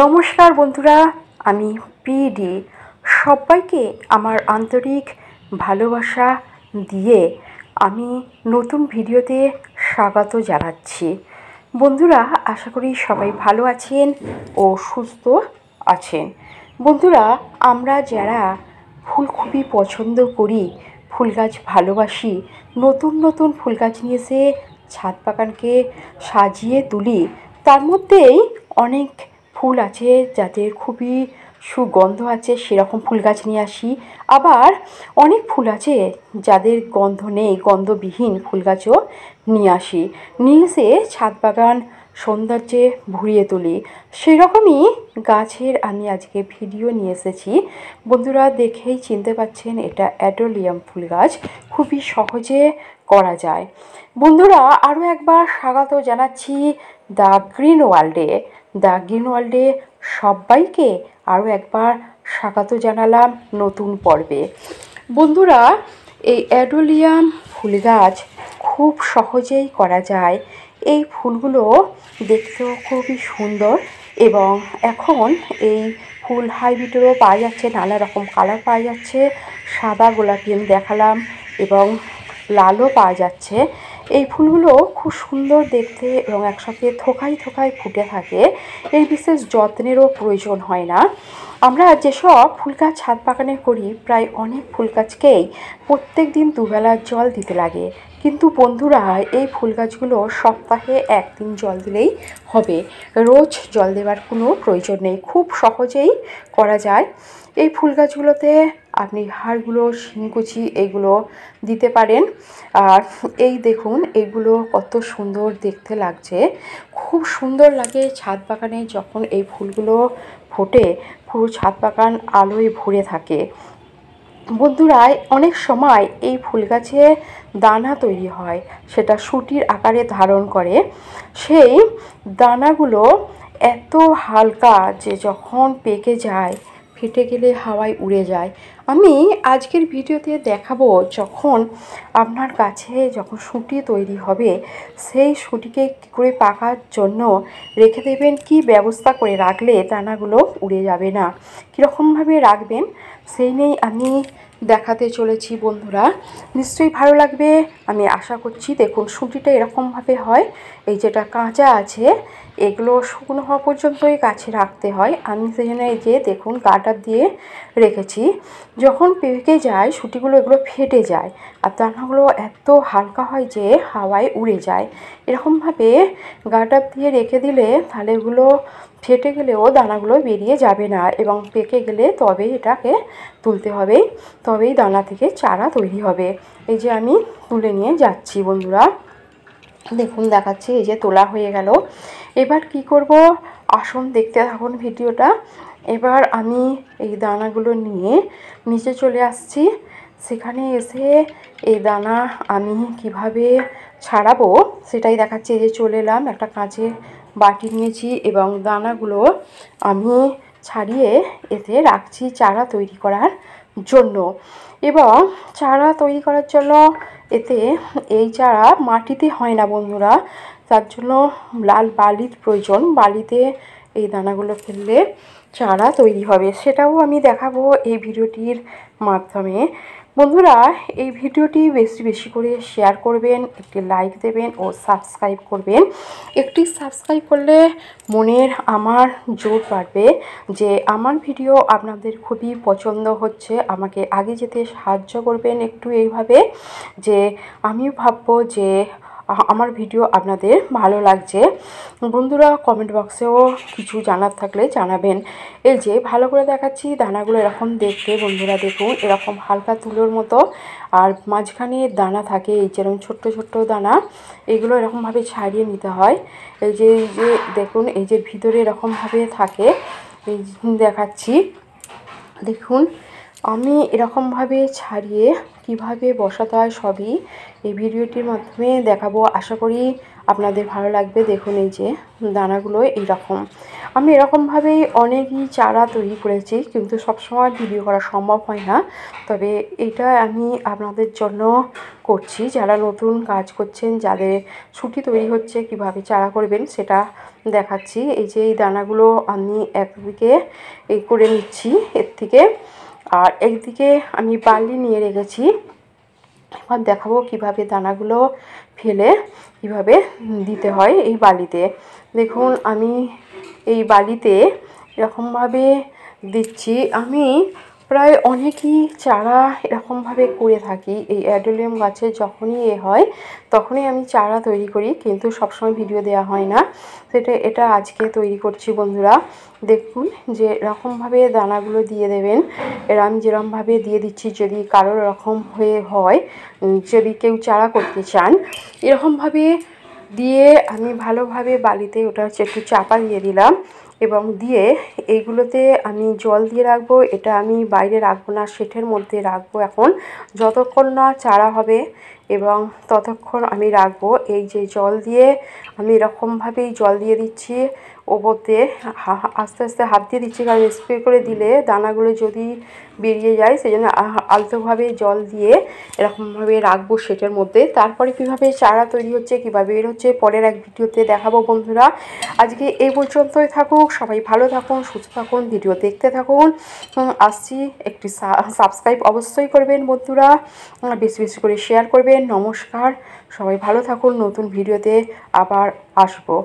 নমস্কার বন্ধুরা আমি পিডি সবাইকে আমার আন্তরিক ভালোবাসা দিয়ে আমি নতুন ভিডিওতে স্বাগত জানাচ্ছি বন্ধুরা আশা করি সবাই ভালো আছেন ও সুস্থ আছেন বন্ধুরা আমরা যারা ফুল খুবই পছন্দ করি ফুল গাছ ভালোবাসি নতুন নতুন ফুল গাছ নিয়ে এসে ছাদ বাগানকে সাজিয়ে তুলি তার মধ্যেই অনেক ফুল আছে যাদের খুবই সুগন্ধ আছে সেরকম ফুল গাছ নিয়ে আসি আবার অনেক ফুল আছে যাদের গন্ধ নেই গন্ধবিহীন ফুল গাছও নিয়ে আসি নিয়ে এসে ছাদ বাগান সৌন্দর্যে ভরিয়ে তুলি সেরকমই গাছের আমি আজকে ভিডিও নিয়ে এসেছি বন্ধুরা দেখেই চিনতে পাচ্ছেন এটা অ্যাডোলিয়াম ফুল গাছ খুবই সহজে করা যায় বন্ধুরা আরও একবার স্বাগত জানাচ্ছি দ্য গ্রিন ওয়ার্ল্ডে দ্য গ্রিন ওয়ার্ল্ডে সবাইকে আরও একবার স্বাগত জানালাম নতুন পর্বে বন্ধুরা এই অ্যাডোলিয়াম ফুল গাছ খুব সহজেই করা যায় এই ফুলগুলো দেখতেও খুবই সুন্দর এবং এখন এই ফুল হাইব্রিডেরও পাওয়া যাচ্ছে নানা রকম কালার পাওয়া যাচ্ছে সাদা গোলাপি আমি দেখালাম এবং লালও পাওয়া যাচ্ছে এই ফুলগুলো খুব সুন্দর দেখতে এবং একসাথে থোকায় থোকায় ফুটে থাকে এর বিশেষ যত্নেরও প্রয়োজন হয় না আমরা যেসব ফুল গাছ ছাদ বাগানে করি প্রায় অনেক ফুল গাছকেই প্রত্যেক দিন দুবেলা জল দিতে লাগে কিন্তু বন্ধুরা এই ফুল গাছগুলো সপ্তাহে একদিন জল দিলেই হবে রোজ জল দেওয়ার কোনো প্রয়োজন নেই খুব সহজেই করা যায় এই ফুল গাছগুলোতে আপনি হাড়গুলো শিংকুচি এগুলো দিতে পারেন আর এই দেখুন এগুলো কত সুন্দর দেখতে লাগছে খুব সুন্দর লাগে ছাদ বাগানে যখন এই ফুলগুলো ফোটে পুরো ছাদ বাগান আলোয় ভরে থাকে বন্ধুরা অনেক সময় এই ফুল গাছে দানা তৈরি হয় সেটা সুটির আকারে ধারণ করে সেই দানাগুলো এত হালকা যে যখন পেকে যায় ফেটে গেলে হাওয়ায় উড়ে যায় আমি আজকের ভিডিওতে দেখাবো যখন আপনার কাছে যখন সুঁটি তৈরি হবে সেই সুঁটিকে কী করে পাকার জন্য রেখে দেবেন কি ব্যবস্থা করে রাখলে দানাগুলো উড়ে যাবে না কীরকমভাবে রাখবেন সেই নিয়েই আমি দেখাতে চলেছি বন্ধুরা নিশ্চয়ই ভালো লাগবে আমি আশা করছি দেখুন সুটিটা এরকমভাবে হয় এই যেটা কাঁচা আছে এগুলো শুকনো হওয়া পর্যন্তই গাছে রাখতে হয় আমি সেখানে যে দেখুন কাটার দিয়ে রেখেছি যখন পেকে যায় সুটিগুলো এগুলো ফেটে যায় আর দানাগুলো এত হালকা হয় যে হাওয়ায় উড়ে যায় এরকমভাবে গাটার দিয়ে রেখে দিলে তাহলে এগুলো ফেটে গেলেও দানাগুলো বেরিয়ে যাবে না এবং পেকে গেলে তবেই এটাকে তুলতে হবে তবেই দানা থেকে চারা তৈরি হবে এই যে আমি তুলে নিয়ে যাচ্ছি বন্ধুরা দেখুন দেখাচ্ছি এই যে তোলা হয়ে গেল এবার কি করব আসুন দেখতে থাকুন ভিডিওটা এবার আমি এই দানাগুলো নিয়ে নিচে চলে আসছি সেখানে এসে এই দানা আমি কিভাবে ছাড়াবো সেটাই দেখাচ্ছি যে চলে এলাম একটা কাঁচের বাটি নিয়েছি এবং দানাগুলো আমি ছাড়িয়ে এতে রাখছি চারা তৈরি করার জন্য এবং চারা তৈরি করার জন্য এতে এই চারা মাটিতে হয় না বন্ধুরা তার জন্য লাল বালির প্রয়োজন বালিতে এই দানাগুলো ফেললে চারা তৈরি হবে সেটাও আমি দেখাবো এই ভিডিওটির মাধ্যমে বন্ধুরা এই ভিডিওটি বেশি বেশি করে শেয়ার করবেন একটি লাইক দেবেন ও সাবস্ক্রাইব করবেন একটি সাবস্ক্রাইব করলে মনের আমার জোর বাড়বে যে আমার ভিডিও আপনাদের খুবই পছন্দ হচ্ছে আমাকে আগে যেতে সাহায্য করবেন একটু এইভাবে যে আমিও ভাববো যে আমার ভিডিও আপনাদের ভালো লাগছে বন্ধুরা কমেন্ট বক্সেও কিছু জানার থাকলে জানাবেন এই যে ভালো করে দেখাচ্ছি দানাগুলো এরকম দেখতে বন্ধুরা দেখুন এরকম হালকা তুলোর মতো আর মাঝখানে দানা থাকে এই যেরকম ছোট্ট ছোট্ট দানা এগুলো এরকমভাবে ছাড়িয়ে নিতে হয় এই যে এই যে দেখুন এই যে ভিতরে এরকমভাবে থাকে এই দেখাচ্ছি দেখুন আমি এরকমভাবে ছাড়িয়ে কিভাবে বসাতে হয় সবই এই ভিডিওটির মাধ্যমে দেখাবো আশা করি আপনাদের ভালো লাগবে দেখুন এই যে দানাগুলো এইরকম আমি এরকমভাবেই অনেকই চারা তৈরি করেছি কিন্তু সবসময় ভিডিও করা সম্ভব হয় না তবে এটা আমি আপনাদের জন্য করছি যারা নতুন কাজ করছেন যাদের ছুটি তৈরি হচ্ছে কিভাবে চারা করবেন সেটা দেখাচ্ছি এই যে এই দানাগুলো আমি একদিকে এই করে নিচ্ছি এর থেকে আর একদিকে আমি বালি নিয়ে রেখেছি এবার দেখাবো কিভাবে দানাগুলো ফেলে কিভাবে দিতে হয় এই বালিতে দেখুন আমি এই বালিতে এরকমভাবে দিচ্ছি আমি প্রায় অনেকই চারা এরকমভাবে করে থাকি এই অ্যাডোলিয়াম গাছে যখনই এ হয় তখনই আমি চারা তৈরি করি কিন্তু সবসময় ভিডিও দেওয়া হয় না সেটা এটা আজকে তৈরি করছি বন্ধুরা দেখুন যে এরকমভাবে দানাগুলো দিয়ে দেবেন এরম যেরমভাবে দিয়ে দিচ্ছি যদি কারোর রকম হয়ে হয় যদি কেউ চারা করতে চান এরকমভাবে দিয়ে আমি ভালোভাবে বালিতে ওটা হচ্ছে একটু চাপা দিয়ে দিলাম এবং দিয়ে এইগুলোতে আমি জল দিয়ে রাখবো এটা আমি বাইরে রাখবো না শেঠের মধ্যে রাখবো এখন যতক্ষণ না চারা হবে এবং ততক্ষণ আমি রাখবো এই যে জল দিয়ে আমি এরকমভাবেই জল দিয়ে দিচ্ছি ওপর দিয়ে আস্তে আস্তে হাত দিয়ে দিচ্ছি কারণ স্প্রে করে দিলে দানাগুলো যদি বেরিয়ে যায় সেই জন্য আলতোভাবে জল দিয়ে এরকমভাবে রাখবো সেটার মধ্যে তারপরে কিভাবে চারা তৈরি হচ্ছে কীভাবে বের হচ্ছে পরের এক ভিডিওতে দেখাবো বন্ধুরা আজকে এই পর্যন্তই থাকুক সবাই ভালো থাকুন সুস্থ থাকুন ভিডিও দেখতে থাকুন আসছি একটি সাবস্ক্রাইব অবশ্যই করবেন বন্ধুরা বেশি বেশি করে শেয়ার করবেন নমস্কার সবাই ভালো থাকুন নতুন ভিডিওতে আবার আসবো